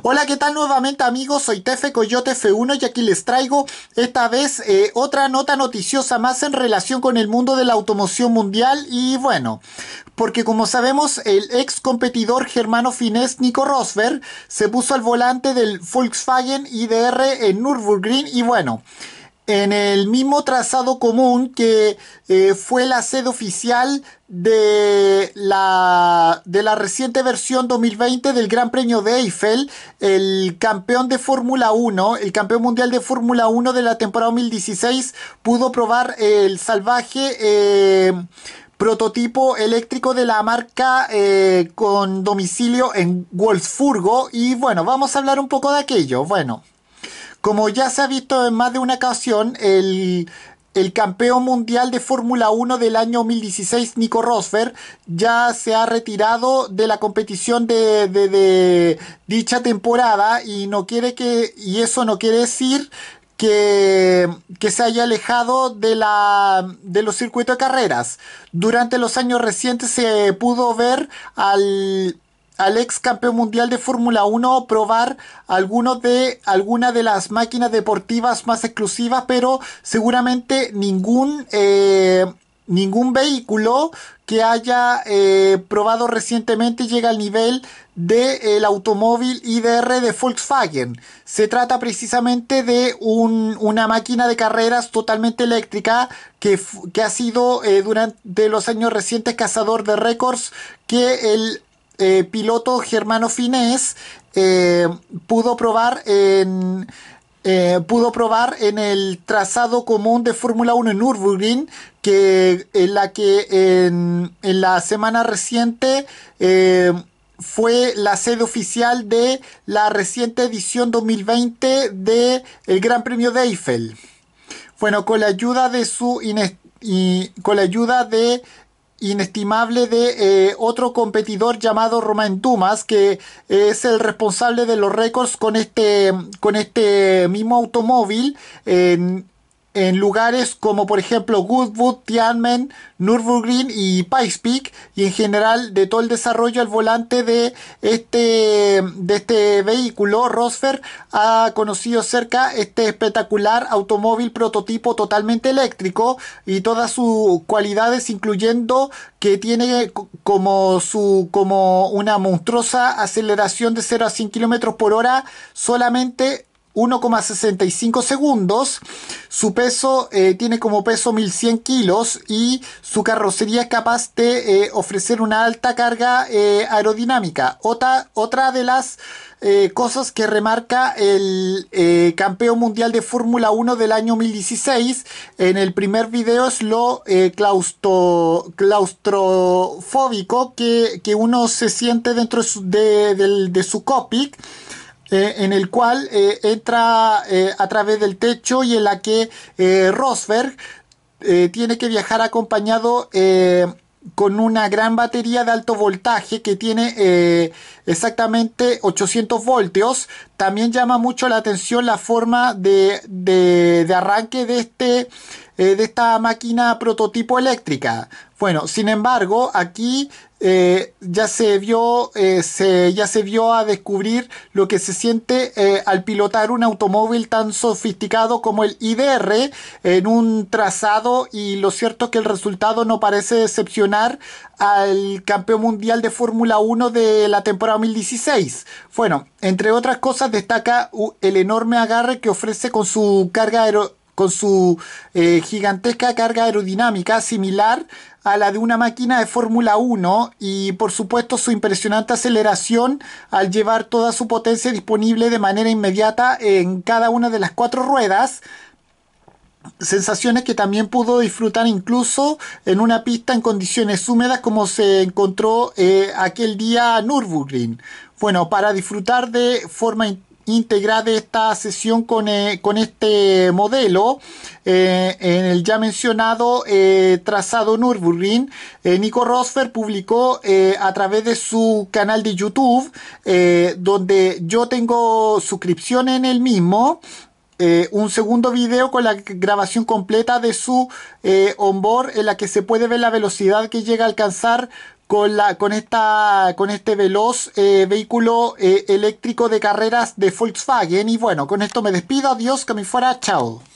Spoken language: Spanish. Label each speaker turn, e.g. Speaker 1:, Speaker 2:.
Speaker 1: Hola, ¿qué tal nuevamente amigos? Soy Tefe Coyote F1 y aquí les traigo esta vez eh, otra nota noticiosa más en relación con el mundo de la automoción mundial y bueno, porque como sabemos el ex competidor germano finés Nico Rosberg se puso al volante del Volkswagen IDR en Nürburgring y bueno, en el mismo trazado común que eh, fue la sede oficial de la, de la reciente versión 2020 del Gran Premio de Eiffel, el campeón de Fórmula 1, el campeón mundial de Fórmula 1 de la temporada 2016, pudo probar el salvaje eh, prototipo eléctrico de la marca eh, con domicilio en Wolfsburgo. Y bueno, vamos a hablar un poco de aquello. Bueno. Como ya se ha visto en más de una ocasión, el, el campeón mundial de Fórmula 1 del año 2016, Nico Rosberg, ya se ha retirado de la competición de, de, de dicha temporada y no quiere que. y eso no quiere decir que, que, se haya alejado de, la, de los circuitos de carreras. Durante los años recientes se pudo ver al, al ex campeón mundial de Fórmula 1 probar algunos de alguna de las máquinas deportivas más exclusivas, pero seguramente ningún eh, ningún vehículo que haya eh, probado recientemente llega al nivel del el automóvil IDR de Volkswagen. Se trata precisamente de una máquina de carreras totalmente eléctrica que, ha sido eh, durante los años recientes cazador de récords que el eh, piloto germano finés eh, pudo probar en eh, pudo probar en el trazado común de Fórmula 1 en Nürburgring, que en la que en, la semana reciente fue la sede oficial de la reciente edición 2020 de el Gran Premio de Eiffel. Bueno, con la ayuda de su y con la ayuda de inestimable de eh, otro competidor llamado Romain Dumas, que es el responsable de los récords con este, con este mismo automóvil en lugares como por ejemplo Goodwood, Tianmen, Nürburgring y Pikes Peak y en general de todo el desarrollo al volante de este, de este vehículo Rosfer ha conocido cerca este espectacular automóvil prototipo totalmente eléctrico y todas sus cualidades incluyendo que tiene como su como una monstruosa aceleración de 0 a 100 kilómetros por hora solamente 1,65 segundos. Su peso eh, tiene como peso 1100 kilos y su carrocería es capaz de eh, ofrecer una alta carga eh, aerodinámica. Otra, otra, de las cosas que remarca el campeón mundial de Fórmula 1 del año 2016 en el primer video es lo claustro, claustrofóbico que, uno se siente dentro de su, de, su eh, en el cual eh, entra eh, a través del techo y en la que Rosberg tiene que viajar acompañado con una gran batería de alto voltaje que tiene exactamente 800 voltios. También llama mucho la atención la forma de, arranque de, este, de esta máquina prototipo eléctrica. Bueno, sin embargo, aquí eh, ya se vio, eh, ya se vio a descubrir lo que se siente eh, al pilotar un automóvil tan sofisticado como el IDR en un trazado y lo cierto es que el resultado no parece decepcionar al campeón mundial de Fórmula 1 de la temporada 2016. Bueno, entre otras cosas destaca uh, el enorme agarre que ofrece con su carga aerodinámica con su eh, gigantesca carga aerodinámica similar a la de una máquina de Fórmula 1 y por supuesto su impresionante aceleración al llevar toda su potencia disponible de manera inmediata en cada una de las cuatro ruedas. Sensaciones que también pudo disfrutar incluso en una pista en condiciones húmedas como se encontró eh, aquel día a Nürburgring. Bueno, para disfrutar de forma integrar esta sesión con, eh, este modelo eh, en el ya mencionado eh, trazado Nürburgring Nico Rosfer publicó a través de su canal de YouTube donde yo tengo suscripción en el mismo un segundo video con la grabación completa de su onboard en la que se puede ver la velocidad que llega a alcanzar con, esta, con este veloz eh, vehículo eh, eléctrico de carreras de Volkswagen. Y bueno, con esto me despido. Adiós, que me fuera. Chao.